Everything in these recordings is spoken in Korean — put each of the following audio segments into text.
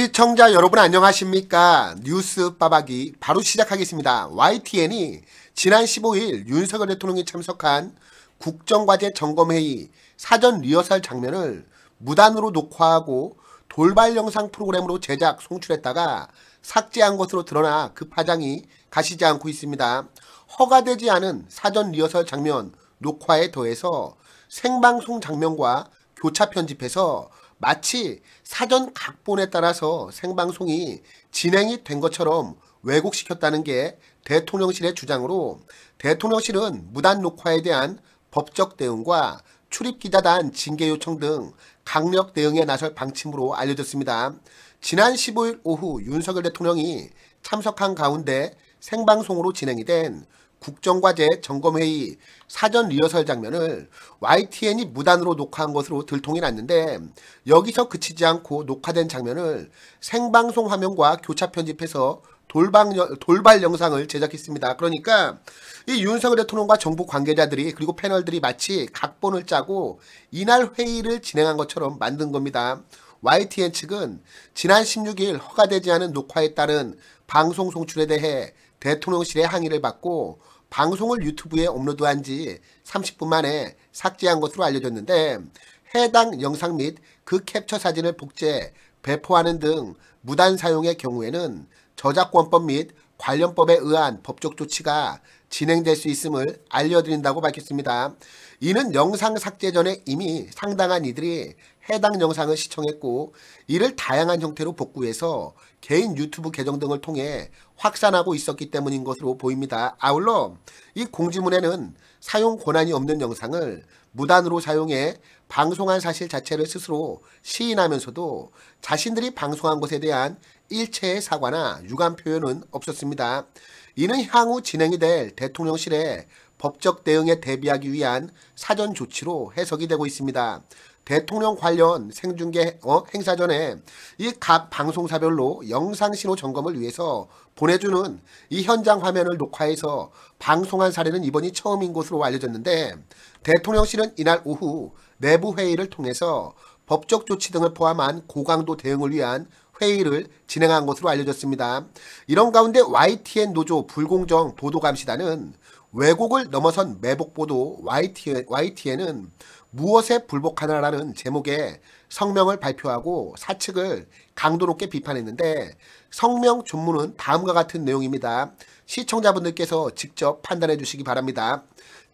시청자 여러분 안녕하십니까 뉴스 빠박이 바로 시작하겠습니다. YTN이 지난 15일 윤석열 대통령이 참석한 국정과제 점검회의 사전 리허설 장면을 무단으로 녹화하고 돌발 영상 프로그램으로 제작 송출했다가 삭제한 것으로 드러나 그 파장이 가시지 않고 있습니다. 허가되지 않은 사전 리허설 장면 녹화에 더해서 생방송 장면과 교차 편집해서 마치 사전 각본에 따라서 생방송이 진행이 된 것처럼 왜곡시켰다는 게 대통령실의 주장으로 대통령실은 무단 녹화에 대한 법적 대응과 출입기자단 징계 요청 등 강력 대응에 나설 방침으로 알려졌습니다. 지난 15일 오후 윤석열 대통령이 참석한 가운데 생방송으로 진행이 된 국정과제 점검회의 사전 리허설 장면을 YTN이 무단으로 녹화한 것으로 들통이 났는데 여기서 그치지 않고 녹화된 장면을 생방송 화면과 교차 편집해서 돌방, 돌발 영상을 제작했습니다. 그러니까 이 윤석열 대통령과 정부 관계자들이 그리고 패널들이 마치 각본을 짜고 이날 회의를 진행한 것처럼 만든 겁니다. YTN 측은 지난 16일 허가되지 않은 녹화에 따른 방송 송출에 대해 대통령실의 항의를 받고 방송을 유튜브에 업로드한 지 30분 만에 삭제한 것으로 알려졌는데 해당 영상 및 그 캡처 사진을 복제, 배포하는 등 무단 사용의 경우에는 저작권법 및 관련법에 의한 법적 조치가 진행될 수 있음을 알려드린다고 밝혔습니다. 이는 영상 삭제 전에 이미 상당한 이들이 해당 영상을 시청했고 이를 다양한 형태로 복구해서 개인 유튜브 계정 등을 통해 확산하고 있었기 때문인 것으로 보입니다. 아울러 이 공지문에는 사용 권한이 없는 영상을 무단으로 사용해 방송한 사실 자체를 스스로 시인하면서도 자신들이 방송한 것에 대한 일체의 사과나 유감 표현은 없었습니다. 이는 향후 진행이 될 대통령실의 법적 대응에 대비하기 위한 사전 조치로 해석이 되고 있습니다. 대통령 관련 생중계 어? 행사 전에 이 각 방송사별로 영상신호 점검을 위해서 보내주는 이 현장 화면을 녹화해서 방송한 사례는 이번이 처음인 것으로 알려졌는데 대통령실은 이날 오후 내부 회의를 통해서 법적 조치 등을 포함한 고강도 대응을 위한 회의를 진행한 것으로 알려졌습니다. 이런 가운데 YTN 노조 불공정 보도감시단은 왜곡을 넘어선 매복보도 YTN, YTN은 무엇에 불복하나라는 제목의 성명을 발표하고 사측을 강도 높게 비판했는데 성명 존문은 다음과 같은 내용입니다. 시청자분들께서 직접 판단해 주시기 바랍니다.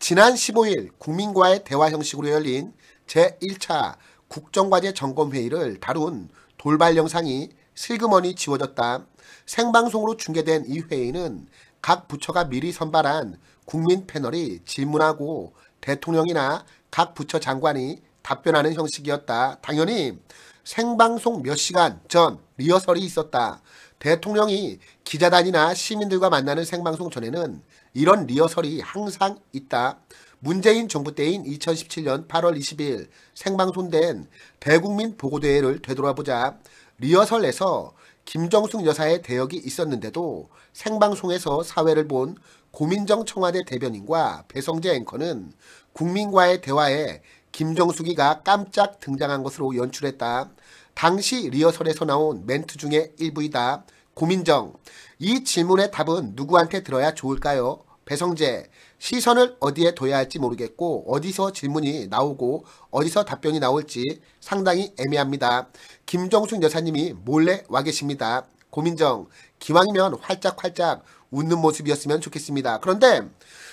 지난 15일 국민과의 대화 형식으로 열린 제1차 국정과제 점검회의를 다룬 돌발 영상이 슬그머니 지워졌다. 생방송으로 중계된 이 회의는 각 부처가 미리 선발한 국민 패널이 질문하고 대통령이나 각 부처 장관이 답변하는 형식이었다. 당연히 생방송 몇 시간 전 리허설이 있었다. 대통령이 기자단이나 시민들과 만나는 생방송 전에는 이런 리허설이 항상 있다. 문재인 정부 때인 2017년 8월 20일 생방송된 대국민 보고대회를 되돌아보자 리허설에서 김정숙 여사의 대역이 있었는데도 생방송에서 사회를 본 고민정 청와대 대변인과 배성재 앵커는 국민과의 대화에 김정숙이가 깜짝 등장한 것으로 연출했다. 당시 리허설에서 나온 멘트 중에 일부이다. 고민정, 이 질문의 답은 누구한테 들어야 좋을까요? 배성재, 시선을 어디에 둬야 할지 모르겠고 어디서 질문이 나오고 어디서 답변이 나올지 상당히 애매합니다. 김정숙 여사님이 몰래 와 계십니다. 고민정, 기왕이면 활짝활짝 웃는 모습이었으면 좋겠습니다. 그런데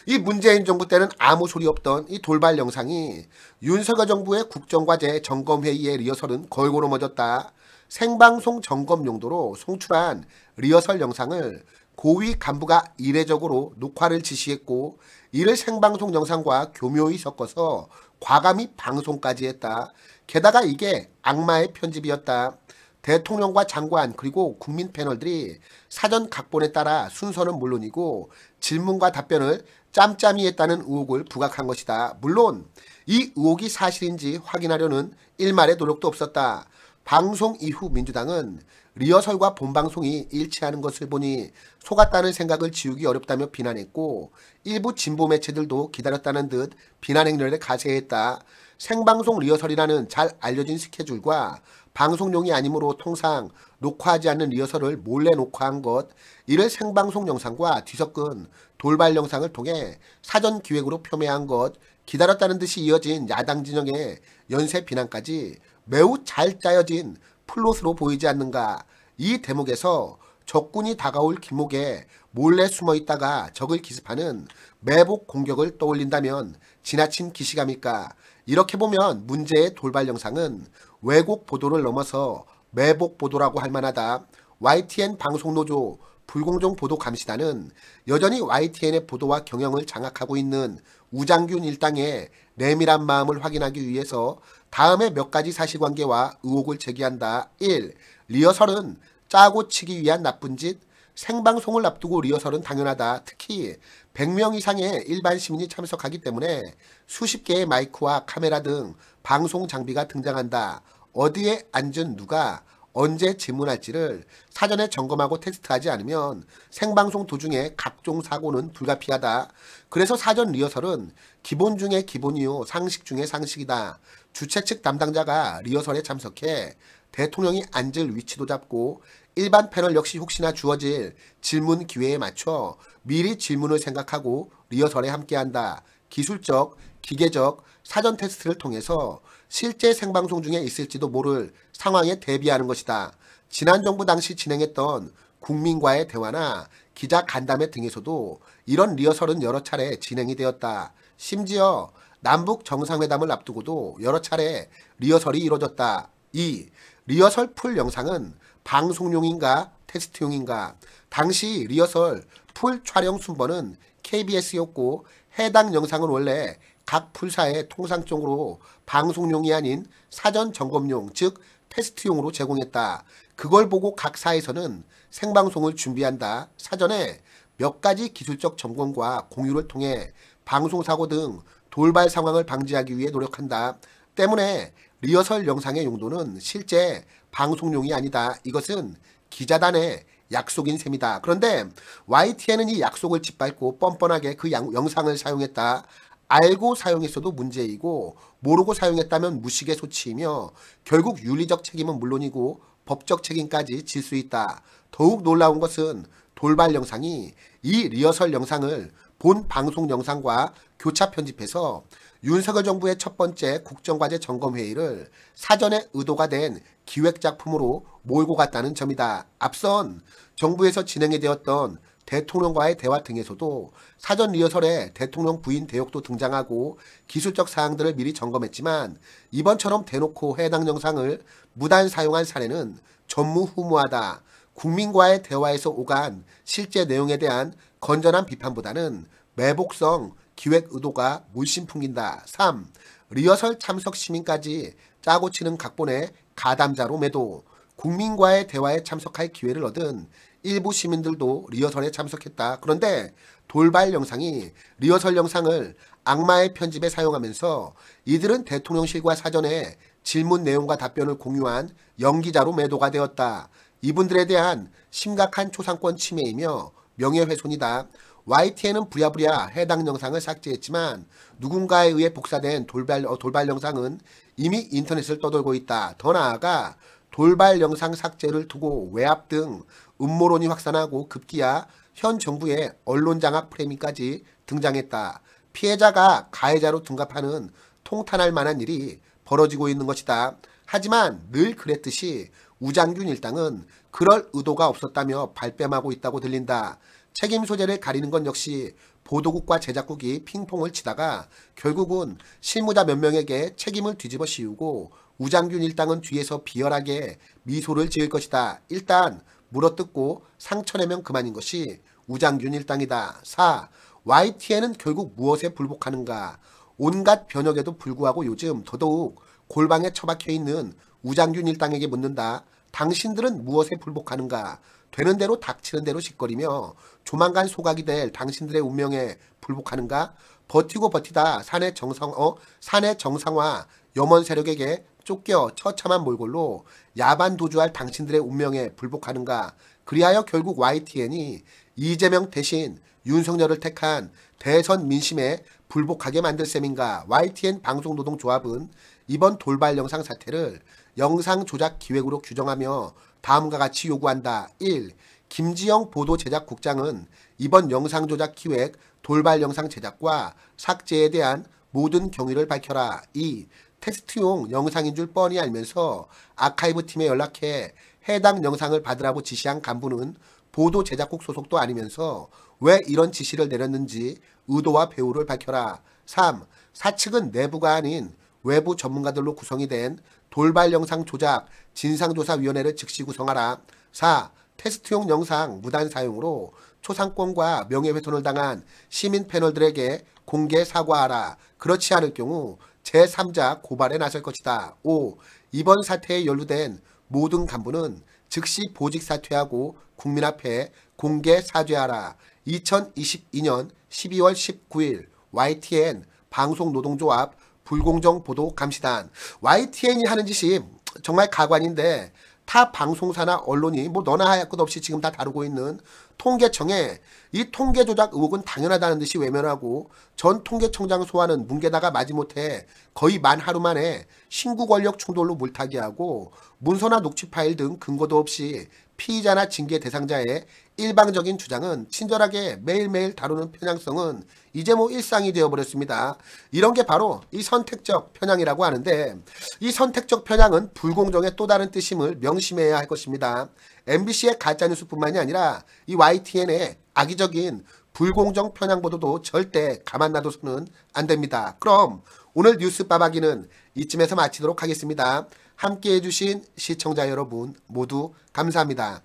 이 문재인 정부 때는 아무 소리 없던 이 돌발 영상이 윤석열 정부의 국정과제 점검회의의 리허설은 골고루멎었다 생방송 점검 용도로 송출한 리허설 영상을 고위 간부가 이례적으로 녹화를 지시했고 이를 생방송 영상과 교묘히 섞어서 과감히 방송까지 했다. 게다가 이게 악마의 편집이었다. 대통령과 장관 그리고 국민 패널들이 사전 각본에 따라 순서는 물론이고 질문과 답변을 짬짬이 했다는 의혹을 부각한 것이다. 물론 이 의혹이 사실인지 확인하려는 일말의 노력도 없었다. 방송 이후 민주당은 리허설과 본방송이 일치하는 것을 보니 속았다는 생각을 지우기 어렵다며 비난했고 일부 진보 매체들도 기다렸다는 듯 비난 행렬에 가세했다. 생방송 리허설이라는 잘 알려진 스케줄과 방송용이 아니므로 통상 녹화하지 않는 리허설을 몰래 녹화한 것, 이를 생방송 영상과 뒤섞은 돌발 영상을 통해 사전 기획으로 표매한 것, 기다렸다는 듯이 이어진 야당 진영의 연쇄 비난까지 매우 잘 짜여진 플롯으로 보이지 않는가. 이 대목에서 적군이 다가올 길목에 몰래 숨어 있다가 적을 기습하는 매복 공격을 떠올린다면 지나친 기시감일까? 이렇게 보면 문제의 돌발 영상은 왜곡 보도를 넘어서 매복 보도라고 할 만하다. YTN 방송노조 불공정 보도 감시단은 여전히 YTN의 보도와 경영을 장악하고 있는 우장균 일당의 내밀한 마음을 확인하기 위해서 다음에 몇 가지 사실관계와 의혹을 제기한다. 1. 리허설은 짜고 치기 위한 나쁜 짓 생방송을 앞두고 리허설은 당연하다. 특히 100명 이상의 일반 시민이 참석하기 때문에 수십 개의 마이크와 카메라 등 방송 장비가 등장한다. 어디에 앉은 누가 언제 질문할지를 사전에 점검하고 테스트하지 않으면 생방송 도중에 각종 사고는 불가피하다. 그래서 사전 리허설은 기본 중의 기본이요 상식 중의 상식이다. 주최 측 담당자가 리허설에 참석해 대통령이 앉을 위치도 잡고 일반 패널 역시 혹시나 주어질 질문 기회에 맞춰 미리 질문을 생각하고 리허설에 함께한다. 기술적, 기계적, 사전 테스트를 통해서 실제 생방송 중에 있을지도 모를 상황에 대비하는 것이다. 지난 정부 당시 진행했던 국민과의 대화나 기자 간담회 등에서도 이런 리허설은 여러 차례 진행이 되었다. 심지어 남북 정상회담을 앞두고도 여러 차례 리허설이 이뤄졌다. 2. 리허설 풀 영상은 방송용인가 테스트용인가 당시 리허설 풀 촬영 순번은 KBS였고 해당 영상은 원래 각 풀사에 통상적으로 방송용이 아닌 사전 점검용 즉 테스트용으로 제공했다. 그걸 보고 각 사에서는 생방송을 준비한다. 사전에 몇 가지 기술적 점검과 공유를 통해 방송사고 등 돌발 상황을 방지하기 위해 노력한다. 때문에 리허설 영상의 용도는 실제 방송용이 아니다. 이것은 기자단의 약속인 셈이다. 그런데 YTN은 이 약속을 짓밟고 뻔뻔하게 그 양, 영상을 사용했다. 알고 사용했어도 문제이고 모르고 사용했다면 무식의 소치이며 결국 윤리적 책임은 물론이고 법적 책임까지 질 수 있다. 더욱 놀라운 것은 돌발 영상이 이 리허설 영상을 본 방송 영상과 교차 편집해서 윤석열 정부의 첫 번째 국정과제 점검회의를 사전에 의도가 된 기획작품으로 몰고 갔다는 점이다. 앞선 정부에서 진행이 되었던 대통령과의 대화 등에서도 사전 리허설에 대통령 부인 대역도 등장하고 기술적 사항들을 미리 점검했지만 이번처럼 대놓고 해당 영상을 무단 사용한 사례는 전무후무하다. 국민과의 대화에서 오간 실제 내용에 대한 건전한 비판보다는 매복성 기획 의도가 물씬 풍긴다. 3. 리허설 참석 시민까지 짜고 치는 각본에 가담자로 매도 국민과의 대화에 참석할 기회를 얻은 일부 시민들도 리허설에 참석했다. 그런데 돌발 영상이 리허설 영상을 악마의 편집에 사용하면서 이들은 대통령실과 사전에 질문 내용과 답변을 공유한 연기자로 매도가 되었다. 이분들에 대한 심각한 초상권 침해이며 명예훼손이다. YTN은 부랴부랴 해당 영상을 삭제했지만 누군가에 의해 복사된 돌발, 어, 돌발 영상은 이미 인터넷을 떠돌고 있다. 더 나아가 돌발 영상 삭제를 두고 외압 등 음모론이 확산하고 급기야 현 정부의 언론 장악 프레임까지 등장했다. 피해자가 가해자로 둔갑하는 통탄할 만한 일이 벌어지고 있는 것이다. 하지만 늘 그랬듯이 우장균 일당은 그럴 의도가 없었다며 발뺌하고 있다고 들린다. 책임 소재를 가리는 건 역시 보도국과 제작국이 핑퐁을 치다가 결국은 실무자 몇 명에게 책임을 뒤집어 씌우고 우장균 일당은 뒤에서 비열하게 미소를 지을 것이다. 일단 물어뜯고 상처내면 그만인 것이 우장균 일당이다. 4. YTN은 결국 무엇에 불복하는가? 온갖 변혁에도 불구하고 요즘 더더욱 골방에 처박혀 있는 우장균 일당에게 묻는다. 당신들은 무엇에 불복하는가 되는 대로 닥치는 대로 짓거리며 조만간 소각이 될 당신들의 운명에 불복하는가 버티고 버티다 산의 정상 어 산의 정상화 염원 세력에게 쫓겨 처참한 몰골로 야반 도주할 당신들의 운명에 불복하는가 그리하여 결국 YTN이 이재명 대신 윤석열을 택한 대선 민심에 불복하게 만들 셈인가 YTN 방송노동조합은 이번 돌발 영상 사태를 영상 조작 기획으로 규정하며 다음과 같이 요구한다. 1. 김지영 보도 제작국장은 이번 영상 조작 기획 돌발 영상 제작과 삭제에 대한 모든 경위를 밝혀라. 2. 테스트용 영상인 줄 뻔히 알면서 아카이브 팀에 연락해 해당 영상을 받으라고 지시한 간부는 보도 제작국 소속도 아니면서 왜 이런 지시를 내렸는지 의도와 배후를 밝혀라. 3. 사측은 내부가 아닌 외부 전문가들로 구성이 된 돌발 영상 조작 진상조사위원회를 즉시 구성하라. 4. 테스트용 영상 무단 사용으로 초상권과 명예훼손을 당한 시민 패널들에게 공개 사과하라. 그렇지 않을 경우 제3자 고발에 나설 것이다. 5. 이번 사태에 연루된 모든 간부는 즉시 보직 사퇴하고 국민 앞에 공개 사죄하라. 2022년 12월 19일 YTN 방송노동조합 불공정 보도 감시단 YTN이 하는 짓이 정말 가관인데 타 방송사나 언론이 뭐 너나 할 것 없이 지금 다 다루고 있는 통계청에 이 통계 조작 의혹은 당연하다는 듯이 외면하고 전 통계청장 소환은 뭉개다가 마지못해 거의 만 하루 만에 신구 권력 충돌로 물타기하고 문서나 녹취 파일 등 근거도 없이 피의자나 징계 대상자의 일방적인 주장은 친절하게 매일매일 다루는 편향성은 이제 뭐 일상이 되어버렸습니다. 이런 게 바로 이 선택적 편향이라고 하는데 이 선택적 편향은 불공정의 또 다른 뜻임을 명심해야 할 것입니다. MBC의 가짜뉴스뿐만이 아니라 이 YTN의 악의적인 불공정 편향 보도도 절대 가만 놔둬서는 안 됩니다. 그럼 오늘 뉴스 빠박이는 이쯤에서 마치도록 하겠습니다. 함께해 주신 시청자 여러분 모두 감사합니다.